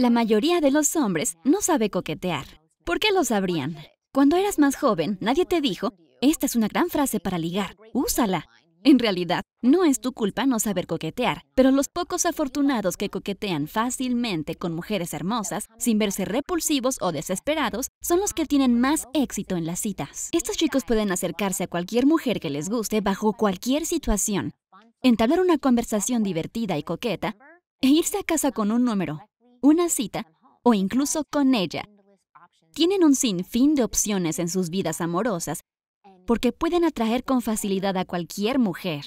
La mayoría de los hombres no sabe coquetear. ¿Por qué lo sabrían? Cuando eras más joven, nadie te dijo, esta es una gran frase para ligar, úsala. En realidad, no es tu culpa no saber coquetear, pero los pocos afortunados que coquetean fácilmente con mujeres hermosas, sin verse repulsivos o desesperados, son los que tienen más éxito en las citas. Estos chicos pueden acercarse a cualquier mujer que les guste bajo cualquier situación, entablar una conversación divertida y coqueta e irse a casa con un número, una cita o incluso con ella. Tienen un sinfín de opciones en sus vidas amorosas porque pueden atraer con facilidad a cualquier mujer.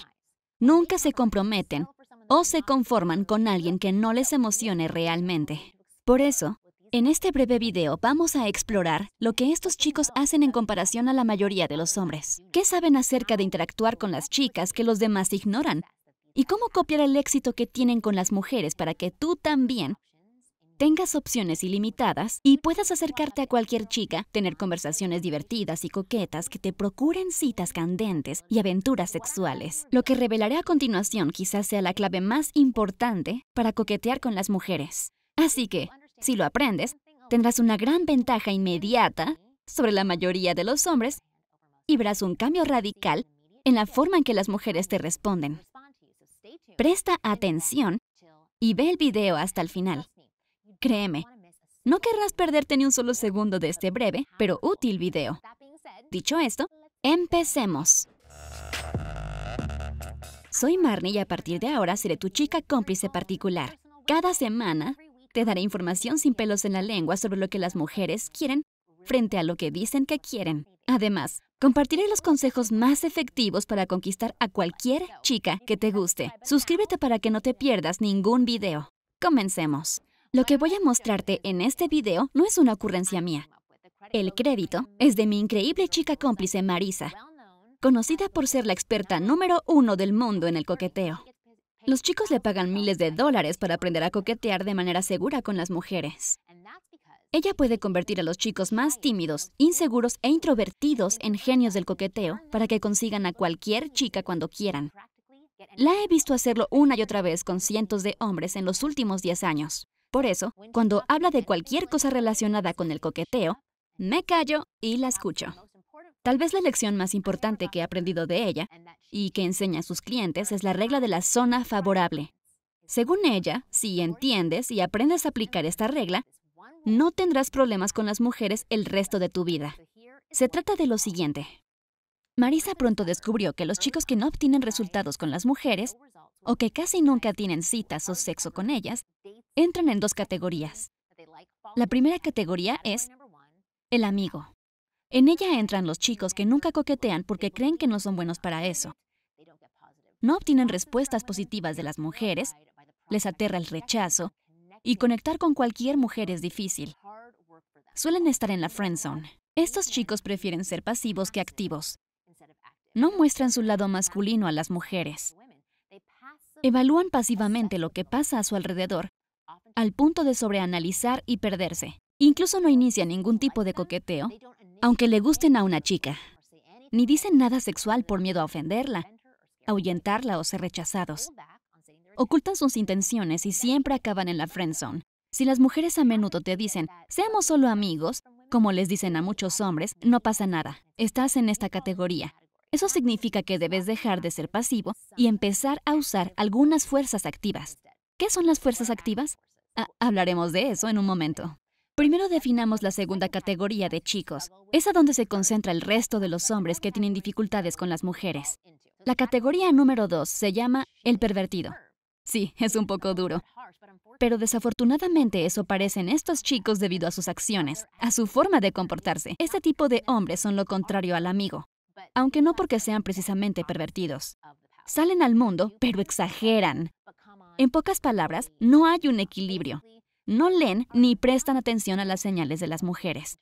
Nunca se comprometen o se conforman con alguien que no les emocione realmente. Por eso, en este breve video vamos a explorar lo que estos chicos hacen en comparación a la mayoría de los hombres. ¿Qué saben acerca de interactuar con las chicas que los demás ignoran? ¿Y cómo copiar el éxito que tienen con las mujeres para que tú también tengas opciones ilimitadas y puedas acercarte a cualquier chica, tener conversaciones divertidas y coquetas que te procuren citas candentes y aventuras sexuales. Lo que revelaré a continuación quizás sea la clave más importante para coquetear con las mujeres. Así que, si lo aprendes, tendrás una gran ventaja inmediata sobre la mayoría de los hombres y verás un cambio radical en la forma en que las mujeres te responden. Presta atención y ve el video hasta el final. Créeme, no querrás perderte ni un solo segundo de este breve, pero útil video. Dicho esto, empecemos. Soy Marnie y a partir de ahora seré tu chica cómplice particular. Cada semana te daré información sin pelos en la lengua sobre lo que las mujeres quieren frente a lo que dicen que quieren. Además, compartiré los consejos más efectivos para conquistar a cualquier chica que te guste. Suscríbete para que no te pierdas ningún video. Comencemos. Lo que voy a mostrarte en este video no es una ocurrencia mía. El crédito es de mi increíble chica cómplice Marisa, conocida por ser la experta número uno del mundo en el coqueteo. Los chicos le pagan miles de dólares para aprender a coquetear de manera segura con las mujeres. Ella puede convertir a los chicos más tímidos, inseguros e introvertidos en genios del coqueteo para que consigan a cualquier chica cuando quieran. La he visto hacerlo una y otra vez con cientos de hombres en los últimos 10 años. Por eso, cuando habla de cualquier cosa relacionada con el coqueteo, me callo y la escucho. Tal vez la lección más importante que he aprendido de ella y que enseña a sus clientes es la regla de la zona favorable. Según ella, si entiendes y aprendes a aplicar esta regla, no tendrás problemas con las mujeres el resto de tu vida. Se trata de lo siguiente. Marisa pronto descubrió que los chicos que no obtienen resultados con las mujeres o que casi nunca tienen citas o sexo con ellas, entran en dos categorías. La primera categoría es el amigo. En ella entran los chicos que nunca coquetean porque creen que no son buenos para eso. No obtienen respuestas positivas de las mujeres, les aterra el rechazo y conectar con cualquier mujer es difícil. Suelen estar en la friend zone. Estos chicos prefieren ser pasivos que activos. No muestran su lado masculino a las mujeres. Evalúan pasivamente lo que pasa a su alrededor, al punto de sobreanalizar y perderse. Incluso no inician ningún tipo de coqueteo, aunque le gusten a una chica. Ni dicen nada sexual por miedo a ofenderla, ahuyentarla o ser rechazados. Ocultan sus intenciones y siempre acaban en la friend zone. Si las mujeres a menudo te dicen, seamos solo amigos, como les dicen a muchos hombres, no pasa nada, estás en esta categoría. Eso significa que debes dejar de ser pasivo y empezar a usar algunas fuerzas activas. ¿Qué son las fuerzas activas? Ah, hablaremos de eso en un momento. Primero definamos la segunda categoría de chicos. Es a donde se concentra el resto de los hombres que tienen dificultades con las mujeres. La categoría número dos se llama el pervertido. Sí, es un poco duro. Pero desafortunadamente eso parecen estos chicos debido a sus acciones, a su forma de comportarse. Este tipo de hombres son lo contrario al amigo aunque no porque sean precisamente pervertidos. Salen al mundo, pero exageran. En pocas palabras, no hay un equilibrio. No leen ni prestan atención a las señales de las mujeres.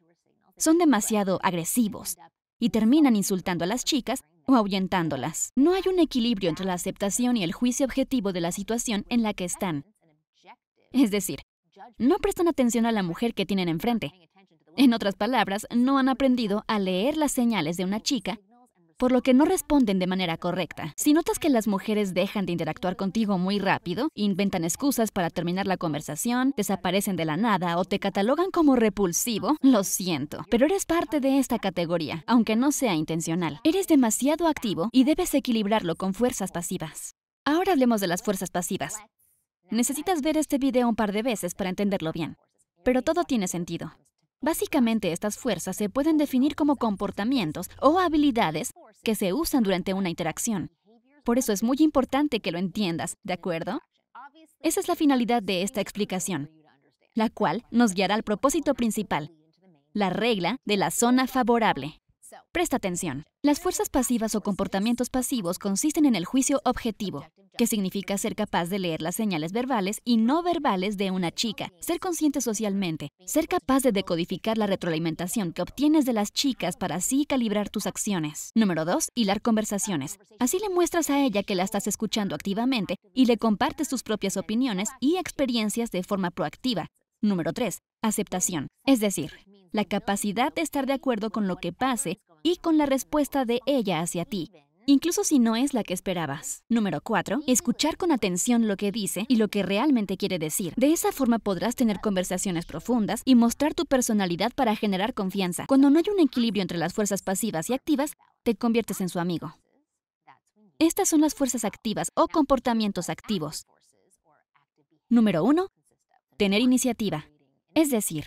Son demasiado agresivos y terminan insultando a las chicas o ahuyentándolas. No hay un equilibrio entre la aceptación y el juicio objetivo de la situación en la que están. Es decir, no prestan atención a la mujer que tienen enfrente. En otras palabras, no han aprendido a leer las señales de una chica por lo que no responden de manera correcta. Si notas que las mujeres dejan de interactuar contigo muy rápido, inventan excusas para terminar la conversación, desaparecen de la nada o te catalogan como repulsivo, lo siento, pero eres parte de esta categoría, aunque no sea intencional. Eres demasiado activo y debes equilibrarlo con fuerzas pasivas. Ahora hablemos de las fuerzas pasivas. Necesitas ver este video un par de veces para entenderlo bien, pero todo tiene sentido. Básicamente estas fuerzas se pueden definir como comportamientos o habilidades que se usan durante una interacción. Por eso es muy importante que lo entiendas, ¿de acuerdo? Esa es la finalidad de esta explicación, la cual nos guiará al propósito principal, la regla de la zona favorable. Presta atención. Las fuerzas pasivas o comportamientos pasivos consisten en el juicio objetivo, que significa ser capaz de leer las señales verbales y no verbales de una chica, ser consciente socialmente, ser capaz de decodificar la retroalimentación que obtienes de las chicas para así calibrar tus acciones. Número 2. Hilar conversaciones. Así le muestras a ella que la estás escuchando activamente y le compartes tus propias opiniones y experiencias de forma proactiva. Número 3. Aceptación, es decir, la capacidad de estar de acuerdo con lo que pase y con la respuesta de ella hacia ti, incluso si no es la que esperabas. Número 4. Escuchar con atención lo que dice y lo que realmente quiere decir. De esa forma podrás tener conversaciones profundas y mostrar tu personalidad para generar confianza. Cuando no hay un equilibrio entre las fuerzas pasivas y activas, te conviertes en su amigo. Estas son las fuerzas activas o comportamientos activos. Número 1. Tener iniciativa. Es decir,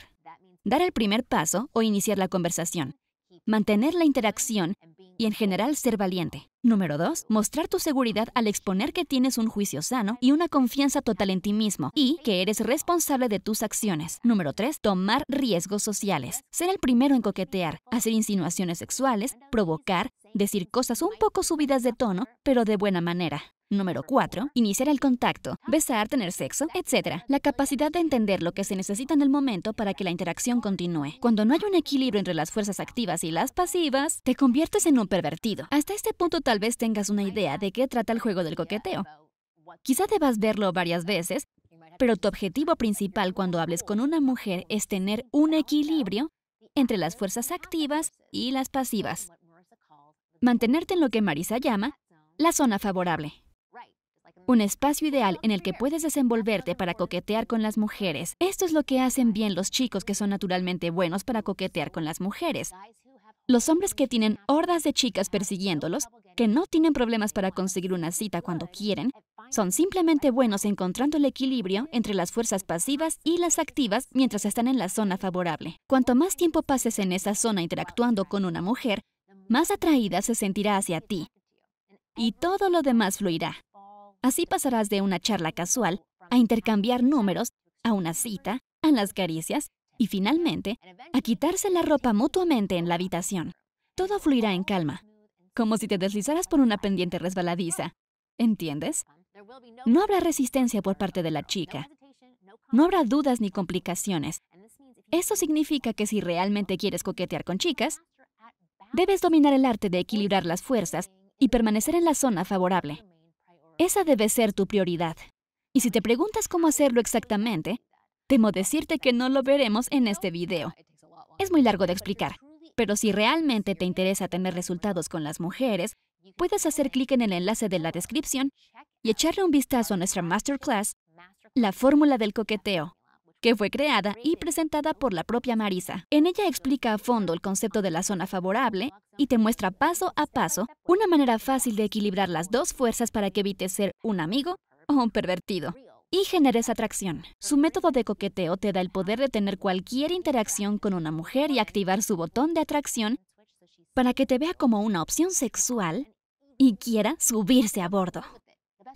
dar el primer paso o iniciar la conversación, mantener la interacción y en general ser valiente. Número 2. Mostrar tu seguridad al exponer que tienes un juicio sano y una confianza total en ti mismo y que eres responsable de tus acciones. Número 3. Tomar riesgos sociales. Ser el primero en coquetear, hacer insinuaciones sexuales, provocar, decir cosas un poco subidas de tono, pero de buena manera. Número 4. Iniciar el contacto, besar, tener sexo, etc. La capacidad de entender lo que se necesita en el momento para que la interacción continúe. Cuando no hay un equilibrio entre las fuerzas activas y las pasivas, te conviertes en un pervertido. Hasta este punto tal vez tengas una idea de qué trata el juego del coqueteo. Quizá debas verlo varias veces, pero tu objetivo principal cuando hables con una mujer es tener un equilibrio entre las fuerzas activas y las pasivas. Mantenerte en lo que Marisa llama la zona favorable. Un espacio ideal en el que puedes desenvolverte para coquetear con las mujeres. Esto es lo que hacen bien los chicos que son naturalmente buenos para coquetear con las mujeres. Los hombres que tienen hordas de chicas persiguiéndolos, que no tienen problemas para conseguir una cita cuando quieren, son simplemente buenos encontrando el equilibrio entre las fuerzas pasivas y las activas mientras están en la zona favorable. Cuanto más tiempo pases en esa zona interactuando con una mujer, más atraída se sentirá hacia ti. Y todo lo demás fluirá. Así pasarás de una charla casual a intercambiar números, a una cita, a las caricias y finalmente a quitarse la ropa mutuamente en la habitación. Todo fluirá en calma, como si te deslizaras por una pendiente resbaladiza. ¿Entiendes? No habrá resistencia por parte de la chica. No habrá dudas ni complicaciones. Eso significa que si realmente quieres coquetear con chicas, debes dominar el arte de equilibrar las fuerzas y permanecer en la zona favorable. Esa debe ser tu prioridad. Y si te preguntas cómo hacerlo exactamente, temo decirte que no lo veremos en este video. Es muy largo de explicar, pero si realmente te interesa tener resultados con las mujeres, puedes hacer clic en el enlace de la descripción y echarle un vistazo a nuestra masterclass, La fórmula del coqueteo, que fue creada y presentada por la propia Marisa. En ella explica a fondo el concepto de la zona favorable y te muestra paso a paso una manera fácil de equilibrar las dos fuerzas para que evites ser un amigo o un pervertido y generes atracción. Su método de coqueteo te da el poder de tener cualquier interacción con una mujer y activar su botón de atracción para que te vea como una opción sexual y quiera subirse a bordo.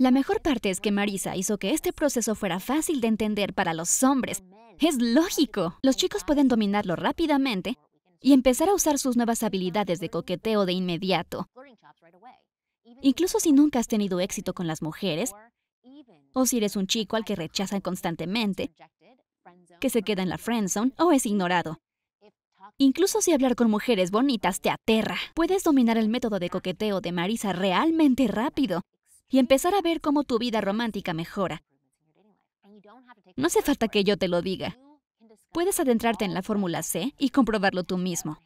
La mejor parte es que Marisa hizo que este proceso fuera fácil de entender para los hombres. Es lógico. Los chicos pueden dominarlo rápidamente y empezar a usar sus nuevas habilidades de coqueteo de inmediato. Incluso si nunca has tenido éxito con las mujeres, o si eres un chico al que rechazan constantemente, que se queda en la friendzone o es ignorado. Incluso si hablar con mujeres bonitas te aterra, puedes dominar el método de coqueteo de Marisa realmente rápido y empezar a ver cómo tu vida romántica mejora. No hace falta que yo te lo diga. Puedes adentrarte en la fórmula C y comprobarlo tú mismo.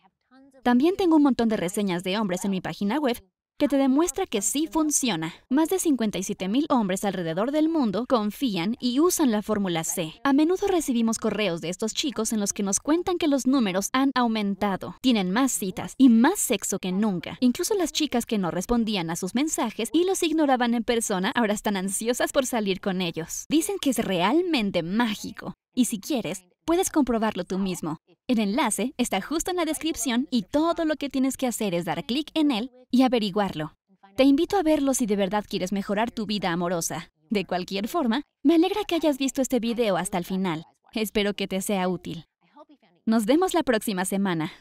También tengo un montón de reseñas de hombres en mi página web que te demuestra que sí funciona. Más de 57.000 hombres alrededor del mundo confían y usan la fórmula C. A menudo recibimos correos de estos chicos en los que nos cuentan que los números han aumentado, tienen más citas y más sexo que nunca. Incluso las chicas que no respondían a sus mensajes y los ignoraban en persona ahora están ansiosas por salir con ellos. Dicen que es realmente mágico. Y si quieres, Puedes comprobarlo tú mismo. El enlace está justo en la descripción y todo lo que tienes que hacer es dar clic en él y averiguarlo. Te invito a verlo si de verdad quieres mejorar tu vida amorosa. De cualquier forma, me alegra que hayas visto este video hasta el final. Espero que te sea útil. Nos vemos la próxima semana.